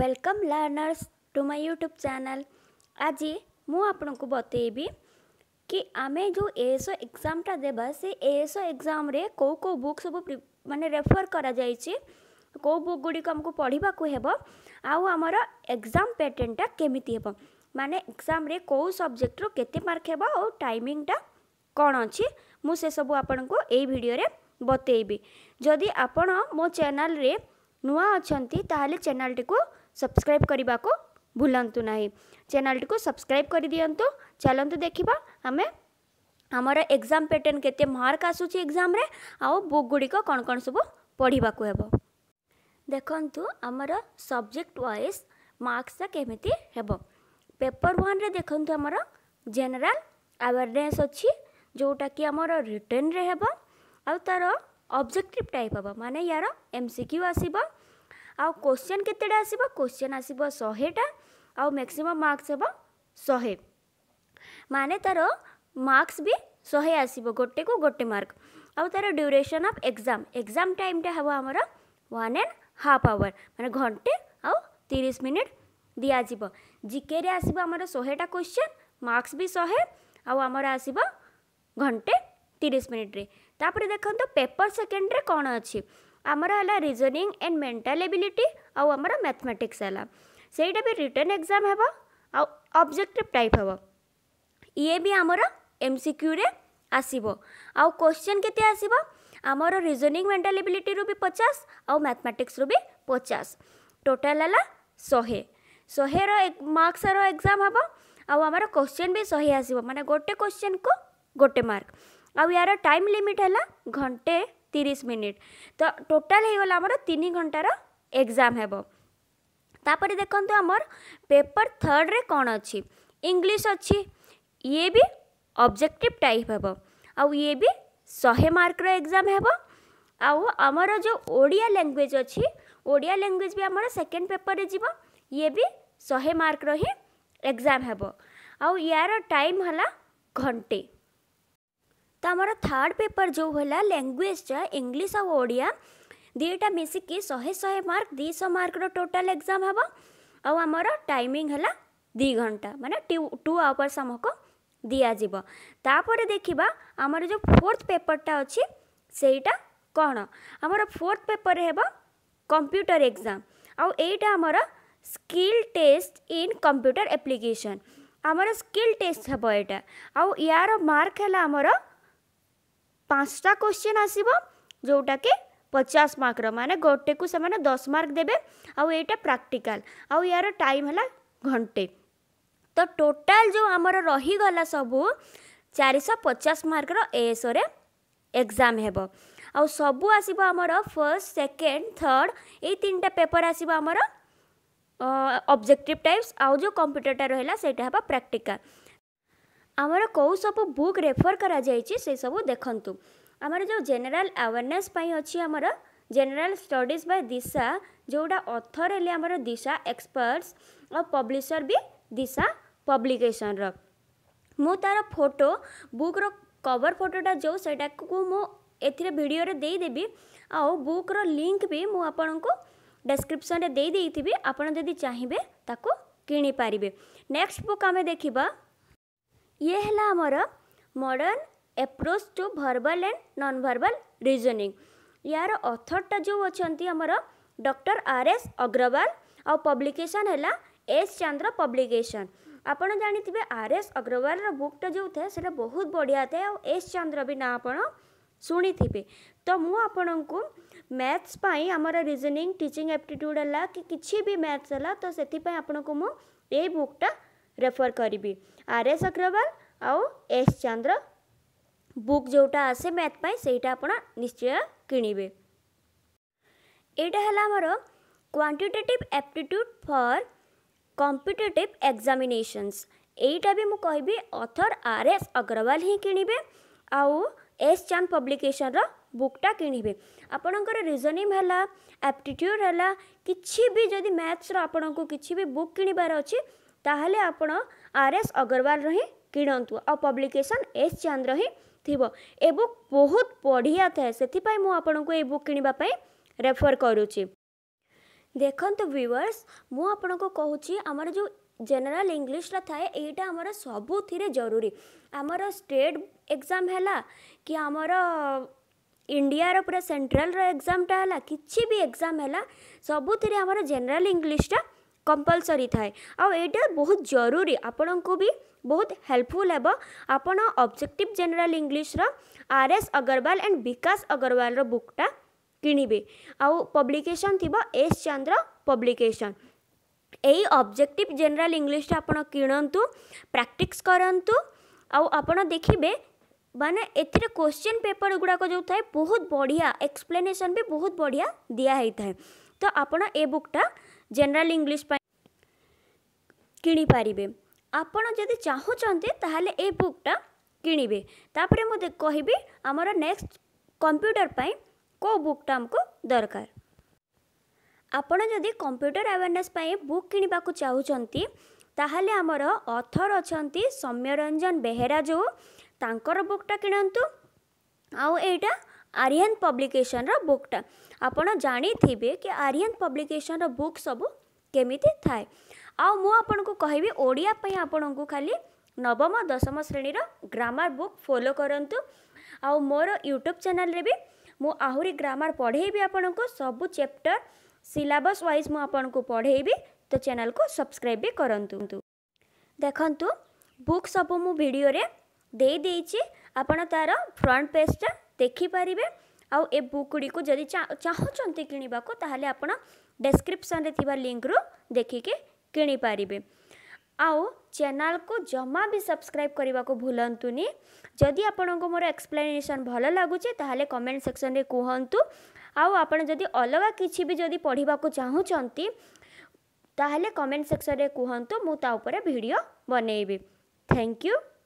welcome learners to my YouTube channel આજે ମୁଁ ଆପଣଙ୍କୁ ବତେଇବି କି ଆମେ ଯେଉଁ ଏଏସ୍ଓ ଏକ୍ଜାମ୍ଟା ଦେବା ସେ ଏଏସ୍ଓ ଏକ୍ଜାମ୍ରେ କେଉଁ କେଉଁ ବୁକ୍ ସବୁ ମାନେ ରେଫର୍ କରାଯାଇଛି କେଉଁ ବୁକ୍ ଗୁଡ଼ିକ ଆମକୁ ପଢ଼ିବାକୁ ହେବ ଆଉ ଆମର ଏକ୍ଜାମ୍ ପ୍ୟାଟର୍ଣ୍ଣଟା କେମିତି ହେବ ମାନେ ଏକ୍ଜାମ୍ରେ କେଉଁ ସବଜେକ୍ଟରୁ କେତେ ମାର୍କ ହେବ ଆଉ ଟାଇମିଂଟା କ'ଣ ଅଛି ମୁଁ ସେସବୁ ଆପଣଙ୍କୁ ଏଇ ଭିଡ଼ିଓରେ ବତେଇବି ଯଦି ଆପଣ ମୋ ଚ୍ୟାନେଲ୍ରେ ନୂଆ ଅଛନ୍ତି ତାହେଲେ ଚ୍ୟାନେଲ୍ଟିକୁ सब्सक्राइब करने को भूलु ना चेल टी सब्सक्राइब कर दिंतु चलत देखा आम आमर एग्जाम पैटर्न के मार्क आसूस एग्जाम बुक गुड़िक कौन कौन सब पढ़ाक हे देखु आमर सब्जेक्ट वाइज मार्क्सटा केमी हम पेपर वन देखु आमर जेनेल आवेरने अच्छी जोटा कि आम रिटर्न हो तार अब्जेक्टिव टाइप हम मान यार एम सिक्यू क्यू आसवा ଆଉ କୋଶ୍ଚିନ୍ କେତେଟା ଆସିବ କୋଶ୍ଚିନ୍ ଆସିବ ଶହେଟା ଆଉ ମ୍ୟାକ୍ସିମମ୍ ମାର୍କସ୍ ହେବ ଶହେ ମାନେ ତା'ର ମାର୍କସ୍ ବି ଶହେ ଆସିବ ଗୋଟେକୁ ଗୋଟେ ମାର୍କ ଆଉ ତା'ର ଡ୍ୟୁରେସନ୍ ଅଫ୍ ଏକ୍ଜାମ୍ ଏକ୍ଜାମ୍ ଟାଇମ୍ଟା ହେବ ଆମର ୱାନ୍ ଆଣ୍ଡ ହାଫ୍ ଆୱାର୍ ମାନେ ଘଣ୍ଟେ ଆଉ ତିରିଶ ମିନିଟ୍ ଦିଆଯିବ ଜିକେରେ ଆସିବ ଆମର ଶହେଟା କୋଶ୍ଚିନ୍ ମାର୍କସ୍ ବି ଶହେ ଆଉ ଆମର ଆସିବ ଘଣ୍ଟେ ତିରିଶ ମିନିଟ୍ରେ ତାପରେ ଦେଖନ୍ତୁ ପେପର୍ ସେକେଣ୍ଡରେ କ'ଣ ଅଛି ଆମର ହେଲା ରିଜନିଂ ଆଣ୍ଡ ମେଣ୍ଟାଲ ଏବିଲିଟି ଆଉ ଆମର ମ୍ୟାଥମେଟିକ୍ସ ହେଲା ସେଇଟା ବି ରିଟର୍ନ ଏକ୍ଜାମ୍ ହେବ ଆଉ ଅବଜେକ୍ଟିଭ୍ ଟାଇପ୍ ହେବ ଇଏ ବି ଆମର ଏମ୍ ସି କ୍ୟୁରେ ଆସିବ ଆଉ କୋଶ୍ଚିନ୍ କେତେ ଆସିବ ଆମର ରିଜନିଂ ମେଣ୍ଟାଲ ଏବିଲିଟିରୁ ବି ପଚାଶ ଆଉ ମ୍ୟାଥମେଟିକ୍ସରୁ ବି ପଚାଶ ଟୋଟାଲ୍ ହେଲା ଶହେ ଶହେର ମାର୍କସ୍ର ଏକ୍ଜାମ୍ ହେବ ଆଉ ଆମର କୋଶ୍ଚିନ୍ ବି ଶହେ ଆସିବ ମାନେ ଗୋଟେ କୋଶ୍ଚିନ୍କୁ ଗୋଟେ ମାର୍କ ଆଉ ୟାର ଟାଇମ୍ ଲିମିଟ୍ ହେଲା ଘଣ୍ଟେ তিরিশ মিনিট তো টোটাল হয়েগলা আমার তিন ঘণ্টার এক্সাম হব তাপরে দেখন্তু আমার পেপর থর্ডরে কোণ অছি ইংলিশ অছি ইয়ে বি অবজেক্টিভ টাইপ হব আউ ইয়ে বি শহে মার্কর এক্সাম হব আউ আমার যে ওড়িয়া ল্যাঙ্গুয়েজ অছি ওড়িয়া ল্যাঙ্গুয়েজ বি আমার সেকেন্ড পেপরে যাব ইয়ে বি শহে মার্কর হি এক্সাম হব আউ ইয়ার টাইম হলা ঘণ্টে तो आम थार्ड पेपर जो है लैंग्वेज इंग्लीश आउ ओडिया दीटा मिसिकी शहे शहे मार्क दुश मार्क टोटाल एग्जाम हम आम टाइमिंग है दि घंटा मैं टू आवर्स आमको दिजावतापर देखा आमर जो फोर्थ पेपर टा अच्छे से कौन आमर फोर्थ पेपर है कंप्यूटर एग्जाम आईटा आमर skill test in computer application आमर स्किल टेस्ट हम यहाँ आ यार मार्क है पांचटा क्वेश्चन आसो जोटा कि पचास मार्क मान गोटे को से दस मार्क देवे आईटा प्राक्टिकाल आर टाइम है घंटे तो टोटल जो आमर रहीगला सबू चार शौ पचास मार्क एएसओ रे एग्जाम हो सब आसब आमर फर्स्ट सेकेंड थर्ड ये तीन पेपर आसब आमर ऑब्जेक्टिव टाइप्स आज जो कंप्यूटर टा रहा सही प्राक्टिकाल ଆମର କେଉଁ ସବୁ ବୁକ୍ ରେଫର୍ କରାଯାଇଛି ସେସବୁ ଦେଖନ୍ତୁ ଆମର ଯେଉଁ ଜେନେରାଲ୍ ଆୱାରନେସ୍ ପାଇଁ ଅଛି ଆମର ଜେନେରାଲ୍ ଷ୍ଟଡିଜ୍ ବାଇ ଦିଶା ଯେଉଁଟା ଅଥର୍ ହେଲେ ଆମର ଦିଶା ଏକ୍ସପର୍ଟସ୍ ଆଉ ପବ୍ଲିସର୍ ବି ଦିଶା ପବ୍ଲିକେସନ୍ର ମୁଁ ତା'ର ଫଟୋ ବୁକ୍ର କଭର୍ ଫଟୋଟା ଯେଉଁ ସେଇଟାକୁ ମୁଁ ଏଥିରେ ଭିଡ଼ିଓରେ ଦେଇଦେବି ଆଉ ବୁକ୍ର ଲିଙ୍କ୍ ବି ମୁଁ ଆପଣଙ୍କୁ ଡେସ୍କ୍ରିପ୍ସନ୍ରେ ଦେଇଦେଇଥିବି ଆପଣ ଯଦି ଚାହିଁବେ ତାକୁ କିଣିପାରିବେ ନେକ୍ସଟ ବୁକ୍ ଆମେ ଦେଖିବା ये आमर modern approach to verbal and non verbal reasoning यार अथरटा जो अच्छा आमर डक्टर आर एस अग्रवाल आ पब्लिकेसन है एस चंद्र पब्लिकेसन आप जानते आर एस अग्रवाल बुकटा जो थे से बहुत बढ़िया था एस चंद्र भी ना आपड़ शुणी थे तो मुझे मैथ्स पर रिजनिंग टीचिंग एप्टीट्यूड है कि किसी भी मैथ्स है तो से आपको मुझ बुकटा ରେଫର୍ କରିବି ଆର୍ ଏସ୍ ଅଗ୍ରୱାଲ ଆଉ ଏସ୍ ଚନ୍ଦ୍ର ବୁକ୍ ଯେଉଁଟା ଆସେ ମ୍ୟାଥ୍ ପାଇଁ ସେଇଟା ଆପଣ ନିଶ୍ଚୟ କିଣିବେ ଏଇଟା ହେଲା ଆମର quantitative aptitude for competitive examinations ଏଇଟା ବି ମୁଁ କହିବି ଅଥର ଆର୍ ଏସ୍ ଅଗ୍ରୱାଲ ହିଁ କିଣିବେ ଆଉ ଏସ୍ ଚାନ୍ଦ ପବ୍ଲିକେସନ୍ର ବୁକ୍ଟା କିଣିବେ ଆପଣଙ୍କର ରିଜନିଂ ହେଲା ଆପ୍ଟିଟ୍ୟୁଡ୍ ହେଲା କିଛି ବି ଯଦି ମ୍ୟାଥ୍ସର ଆପଣଙ୍କୁ କିଛି ବି ବୁକ୍ କିଣିବାର ଅଛି ତାହେଲେ ଆପଣ ଆର୍ ଏସ୍ ଅଗ୍ରୱାଲର ହିଁ କିଣନ୍ତୁ ଆଉ ପବ୍ଲିକେସନ୍ ଏସ୍ ଚାନ୍ଦର ହିଁ ଥିବ ଏ ବୁକ୍ ବହୁତ ବଢ଼ିଆ ଥାଏ ସେଥିପାଇଁ ମୁଁ ଆପଣଙ୍କୁ ଏ ବୁକ୍ କିଣିବା ପାଇଁ ରେଫର୍ କରୁଛି ଦେଖନ୍ତୁ ଭିୱର୍ସ ମୁଁ ଆପଣଙ୍କୁ କହୁଛି ଆମର ଯେଉଁ ଜେନେରାଲ ଇଂଲିଶଟା ଥାଏ ଏଇଟା ଆମର ସବୁଥିରେ ଜରୁରୀ ଆମର ଷ୍ଟେଟ୍ ଏକ୍ଜାମ୍ ହେଲା କି ଆମର ଇଣ୍ଡିଆର ପୁରା ସେଣ୍ଟ୍ରାଲର ଏକ୍ଜାମ୍ଟା ହେଲା କିଛି ବି ଏକ୍ଜାମ୍ ହେଲା ସବୁଥିରେ ଆମର ଜେନେରାଲ ଇଂଲିଶଟା କମ୍ପଲସରି ଥାଏ ଆଉ ଏଇଟା ବହୁତ ଜରୁରୀ ଆପଣଙ୍କୁ ବି ବହୁତ ହେଲ୍ପଫୁଲ୍ ହେବ ଆପଣ ଅବଜେକ୍ଟିଭ୍ ଜେନେରାଲ୍ ଇଂଲିଶର R S Agarwal and Bikash ଅଗରୱାଲର ବୁକ୍ଟା କିଣିବେ ଆଉ ପବ୍ଲିକେସନ୍ ଥିବ ଏସ୍ ଚାନ୍ଦ୍ର ପବ୍ଲିକେସନ୍ ଏଇ ଅବଜେକ୍ଟିଭ୍ ଜେନେରାଲ୍ ଇଂଲିଶଟା ଆପଣ କିଣନ୍ତୁ ପ୍ରାକ୍ଟିସ୍ କରନ୍ତୁ ଆଉ ଆପଣ ଦେଖିବେ ମାନେ ଏଥିରେ କୋଶ୍ଚିନ୍ ପେପର୍ ଗୁଡ଼ାକ ଯେଉଁ ଥାଏ ବହୁତ ବଢ଼ିଆ ଏକ୍ସପ୍ଲେନେସନ୍ ବି ବହୁତ ବଢ଼ିଆ ଦିଆ ହେଇଥାଏ ତ ଆପଣ ଏ ବୁକ୍ଟା ଜେନେରାଲ୍ ଇଂଲିଶ ପାଇଁ କିଣିପାରିବେ ଆପଣ ଯଦି ଚାହୁଁଛନ୍ତି ତା'ହେଲେ ଏ ବୁକ୍ଟା କିଣିବେ ତା'ପରେ ମୁଁ କହିବି ଆମର ନେକ୍ସଟ କମ୍ପ୍ୟୁଟର ପାଇଁ କେଉଁ ବୁକ୍ଟା ଆମକୁ ଦରକାର ଆପଣ ଯଦି କମ୍ପ୍ୟୁଟର ଆୱାରନେସ୍ ପାଇଁ ବୁକ୍ କିଣିବାକୁ ଚାହୁଁଛନ୍ତି ତାହେଲେ ଆମର ଅଥର ଅଛନ୍ତି ସୌମ୍ୟରଞ୍ଜନ ବେହେରା ଯେଉଁ ତାଙ୍କର ବୁକ୍ଟା କିଣନ୍ତୁ ଆଉ ଏଇଟା ଆରିଆନ୍ ପବ୍ଲିକେସନ୍ର ବୁକ୍ଟା ଆପଣ ଜାଣିଥିବେ କି ଆରିଆନ୍ ପବ୍ଲିକେସନ୍ର ବୁକ୍ ସବୁ କେମିତି ଥାଏ ଆଉ ମୁଁ ଆପଣଙ୍କୁ କହିବି ଓଡ଼ିଆ ପାଇଁ ଆପଣଙ୍କୁ ଖାଲି ନବମ ଦଶମ ଶ୍ରେଣୀର ଗ୍ରାମାର ବୁକ୍ ଫଲୋ କରନ୍ତୁ ଆଉ ମୋର ୟୁଟ୍ୟୁବ୍ ଚ୍ୟାନେଲ୍ରେ ବି ମୁଁ ଆହୁରି ଗ୍ରାମାର ପଢ଼େଇବି ଆପଣଙ୍କୁ ସବୁ ଚାପ୍ଟର ସିଲାବସ୍ ୱାଇଜ୍ ମୁଁ ଆପଣଙ୍କୁ ପଢ଼େଇବି ତ ଚ୍ୟାନେଲ୍କୁ ସବସ୍କ୍ରାଇବ୍ ବି କରନ୍ତୁ ଦେଖନ୍ତୁ ବୁକ୍ ସବୁ ମୁଁ ଭିଡ଼ିଓରେ ଦେଇଦେଇଛି ଆପଣ ତା'ର ଫ୍ରଣ୍ଟ ପେଜ୍ଟା ଦେଖିପାରିବେ आउ ए बुक गुड़ी को जदि चाहते किणवाकूल आपत डेस्क्रिपन लिंक रु देखिके किणीपर आउ चैनल को जमा भी सब्सक्राइब करने को भूलु जदि आपण को मोर एक्सप्लेनेसन भल लगुचे तेल कमेंट सेक्शन रे कहतु आउ आप जब अलग किसी भी जब पढ़ाक चाहूंटे कमेंट सेक्शन में कहतु मुझे भिड बनईबी थैंक यू